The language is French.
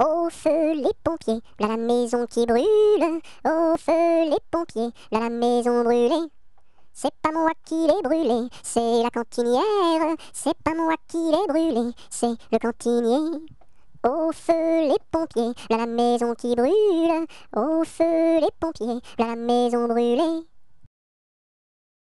Au feu les pompiers, la maison qui brûle. Au feu les pompiers, la maison brûlée. C'est pas moi qui l'ai brûlé, c'est la cantinière. C'est pas moi qui l'ai brûlé, c'est le cantinier. Au feu les pompiers, la maison qui brûle. Au feu les pompiers, la maison brûlée.